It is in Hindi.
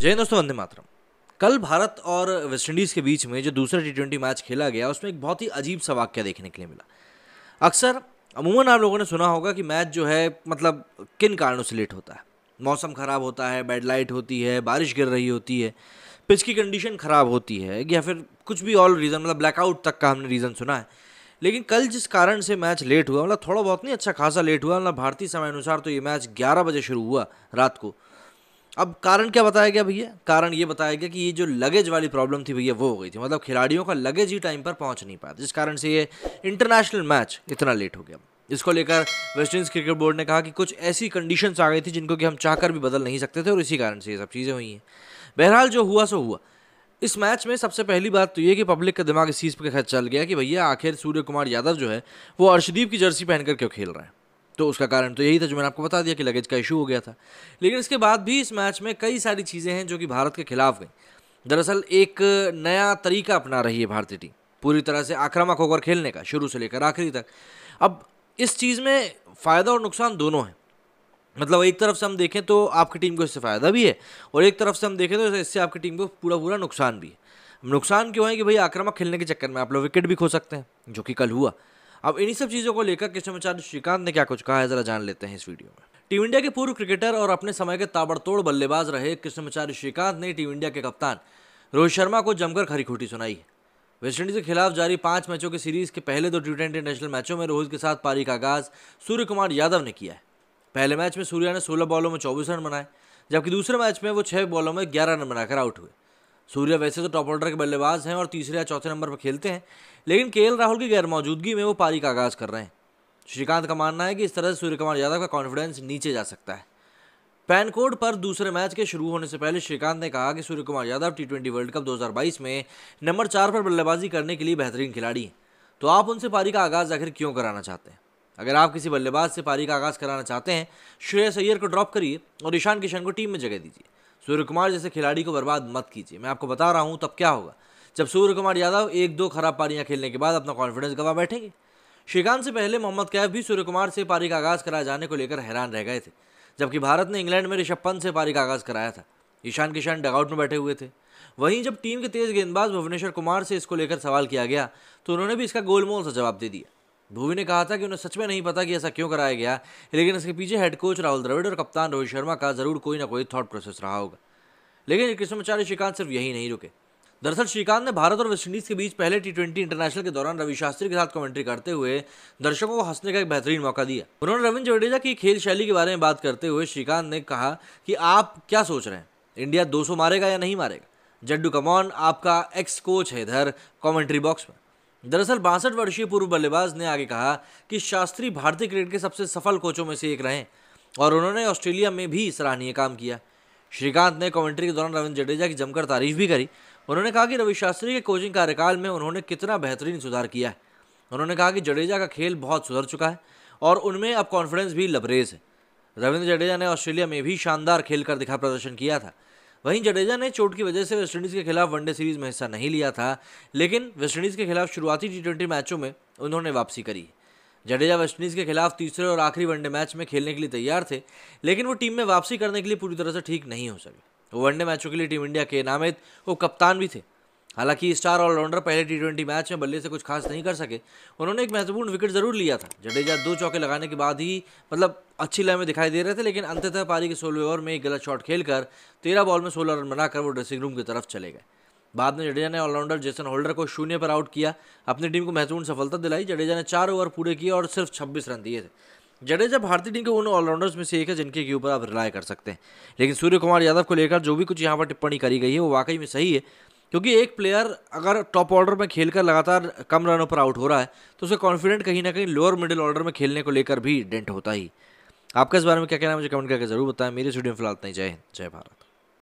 जय हिंद दोस्तों वंदे मातरम कल भारत और वेस्टइंडीज़ के बीच में जो दूसरा टी ट्वेंटी मैच खेला गया उसमें एक बहुत ही अजीब सा वाक्य देखने के लिए मिला अक्सर अमूमन आप लोगों ने सुना होगा कि मैच जो है मतलब किन कारणों से लेट होता है मौसम ख़राब होता है बैड लाइट होती है बारिश गिर रही होती है पिच की कंडीशन ख़राब होती है या फिर कुछ भी ऑल रीज़न मतलब ब्लैकआउट तक का हमने रीज़न सुना है लेकिन कल जिस कारण से मैच लेट हुआ मतलब थोड़ा बहुत नहीं अच्छा खासा लेट हुआ मतलब भारतीय समय अनुसार तो ये मैच ग्यारह बजे शुरू हुआ रात को अब कारण क्या बताया गया भैया कारण ये बताया गया कि ये जो लगेज वाली प्रॉब्लम थी भैया वो हो गई थी मतलब खिलाड़ियों का लगेज ही टाइम पर पहुंच नहीं पाया जिस कारण से ये इंटरनेशनल मैच इतना लेट हो गया इसको लेकर वेस्ट इंडीज़ क्रिकेट बोर्ड ने कहा कि कुछ ऐसी कंडीशंस आ गई थी जिनको कि हम चाहकर भी बदल नहीं सकते थे और इसी कारण से ये सब चीज़ें हुई हैं बहरहाल जो हुआ सो हुआ इस मैच में सबसे पहली बात तो ये कि पब्लिक का दिमाग इस चीज़ पर चल गया कि भैया आखिर सूर्य कुमार यादव जो है वो अर्शदीप की जर्सी पहनकर क्यों खेल रहे हैं तो उसका कारण तो यही था जो मैंने आपको बता दिया कि लगेज का इशू हो गया था लेकिन इसके बाद भी इस मैच में कई सारी चीज़ें हैं जो कि भारत के खिलाफ गई दरअसल एक नया तरीका अपना रही है भारतीय टीम पूरी तरह से आक्रामक होकर खेलने का शुरू से लेकर आखिरी तक अब इस चीज़ में फ़ायदा और नुकसान दोनों हैं मतलब एक तरफ से हम देखें तो आपकी टीम को इससे फ़ायदा भी है और एक तरफ से हम देखें तो इससे आपकी टीम को पूरा पूरा नुकसान भी है नुकसान क्यों है कि भाई आक्रामक खेलने के चक्कर में आप लोग विकेट भी खो सकते हैं जो कि कल हुआ अब इन्हीं सब चीज़ों को लेकर कृष्णमाचार्य श्रीकांत ने क्या कुछ कहा है जरा जान लेते हैं इस वीडियो में टीम इंडिया के पूर्व क्रिकेटर और अपने समय के ताबड़तोड़ बल्लेबाज रहे कृष्णमाचार्य श्रीकांत ने टीम इंडिया के कप्तान रोहित शर्मा को जमकर खरी खोटी सुनाई है वेस्टइंडीज के खिलाफ जारी पांच मैचों की सीरीज के पहले दो टी ट्वेंटी नेशनल मैचों में रोहित के साथ पारी का आगाज सूर्य कुमार यादव ने किया है पहले मैच में सूर्या ने सोलह बॉलों में चौबीस रन बनाए जबकि दूसरे मैच में वो छह बॉलों में ग्यारह रन बनाकर आउट हुए सूर्या वैसे तो टॉप ऑर्डर के बल्लेबाज हैं और तीसरे या चौथे नंबर पर खेलते हैं लेकिन के राहुल की गैरमौजूदगी में वो पारी का आगाज़ कर रहे हैं श्रीकांत का मानना है कि इस तरह से सूर्य कुमार यादव का कॉन्फिडेंस नीचे जा सकता है पैन कोड पर दूसरे मैच के शुरू होने से पहले श्रीकांत ने कहा कि Suryakumar Yadav T twenty World Cup 2022 में नंबर चार पर बल्लेबाजी करने के लिए बेहतरीन खिलाड़ी हैं तो आप उनसे पारी का आगाज़ आखिर क्यों कराना चाहते हैं अगर आप किसी बल्लेबाज से पारी का आगाज़ कराना चाहते हैं श्रेयस अय्यर को ड्रॉप करिए और ईशान किशन को टीम में जगह दीजिए सूर्य कुमार जैसे खिलाड़ी को बर्बाद मत कीजिए मैं आपको बता रहा हूँ तब क्या होगा जब सूर्य कुमार यादव एक दो खराब पारियाँ खेलने के बाद अपना कॉन्फिडेंस गवा बैठेंगे श्रीकांत से पहले मोहम्मद कैफ भी सूर्य कुमार से पारी का आगाज़ कराए जाने को लेकर हैरान रह गए थे जबकि भारत ने इंग्लैंड में ऋषभ पंत से पारी का आगाज़ कराया था ईशान किशन डगआउट में बैठे हुए थे वहीं जब टीम के तेज गेंदबाज भुवनेश्वर कुमार से इसको लेकर सवाल किया गया तो उन्होंने भी इसका गोलमोल सा जवाब दे दिया धोबी ने कहा था कि उन्हें सच में नहीं पता कि ऐसा क्यों कराया गया लेकिन इसके पीछे हेड कोच राहुल द्रविड़ और कप्तान रोहित शर्मा का जरूर कोई ना कोई थॉट प्रोसेस रहा होगा लेकिन कृष्णमाचार्य श्रीकांत सिर्फ यही नहीं रुके दरअसल श्रीकांत ने भारत और वेस्टइंडीज़ के बीच पहले टी ट्वेंटी इंटरनेशनल के दौरान रवि शास्त्री के साथ कमेंट्री करते हुए दर्शकों को हंसने का एक बेहतरीन मौका दिया उन्होंने रविंद्र जडेजा की खेल शैली के बारे में बात करते हुए श्रीकांत ने कहा कि आप क्या सोच रहे हैं इंडिया 200 मारेगा या नहीं मारेगा जड्डू कमॉन आपका एक्स कोच है इधर कमेंट्री बॉक्स में दरअसल बासठ वर्षीय पूर्व बल्लेबाज ने आगे कहा कि शास्त्री भारतीय क्रिकेट के सबसे सफल कोचों में से एक रहे और उन्होंने ऑस्ट्रेलिया में भी सराहनीय काम किया श्रीकांत ने कमेंट्री के दौरान रविंद्र जडेजा की जमकर तारीफ भी करी उन्होंने कहा कि रवि शास्त्री के कोचिंग कार्यकाल में उन्होंने कितना बेहतरीन सुधार किया है उन्होंने कहा कि जडेजा का खेल बहुत सुधर चुका है और उनमें अब कॉन्फिडेंस भी लबरेज है रविंद्र जडेजा ने ऑस्ट्रेलिया में भी शानदार खेल कर दिखा प्रदर्शन किया था वहीं जडेजा ने चोट की वजह से वेस्टइंडीज़ के खिलाफ वनडे सीरीज में हिस्सा नहीं लिया था लेकिन वेस्टइंडीज़ के खिलाफ शुरुआती टी मैचों में उन्होंने वापसी करी जडेजा वेस्टइंडीज़ के खिलाफ तीसरे और आखिरी वनडे मैच में खेलने के लिए तैयार थे लेकिन वो टीम में वापसी करने के लिए पूरी तरह से ठीक नहीं हो सके वो वनडे मैचों के लिए टीम इंडिया के नामित वो कप्तान भी थे हालांकि स्टार ऑलराउंडर पहले टी मैच में बल्ले से कुछ खास नहीं कर सके उन्होंने एक महत्वपूर्ण विकेट जरूर लिया था जडेजा दो चौके लगाने के बाद ही मतलब अच्छी लय में दिखाई दे रहे थे लेकिन अंततः पारी के सोलह ओवर में एक गलत शॉट खेलकर तेरह बॉल में सोलह रन बनाकर वो ड्रेसिंग रूम की तरफ चले गए बाद में जडेजा ने ऑलराउंडर जेसन होल्डर को शून्य पर आउट किया अपनी टीम को महत्वपूर्ण सफलता दिलाई जडेजा ने चार ओवर पूरे किए और सिर्फ छब्बीस रन दिए थे जडेजा भारतीय टीम के उन ऑलराउंडर्स में से एक है जिनके के ऊपर आप रिलाय कर सकते हैं लेकिन सूर्य कुमार यादव को लेकर जो भी कुछ यहाँ पर टिप्पणी करी गई है वो वाकई में सही है क्योंकि एक प्लेयर अगर टॉप ऑर्डर में खेलकर लगातार कम रनों पर आउट हो रहा है तो उसे कॉन्फिडेंट कहीं ना कहीं लोअर मिडिल ऑर्डर में खेलने को लेकर भी डेंट होता ही आपका इस बारे में क्या कहना है मुझे कमेंट करके जरूर बताएं मेरे स्टूडियो फिलहाल नहीं जय हिंद जय भारत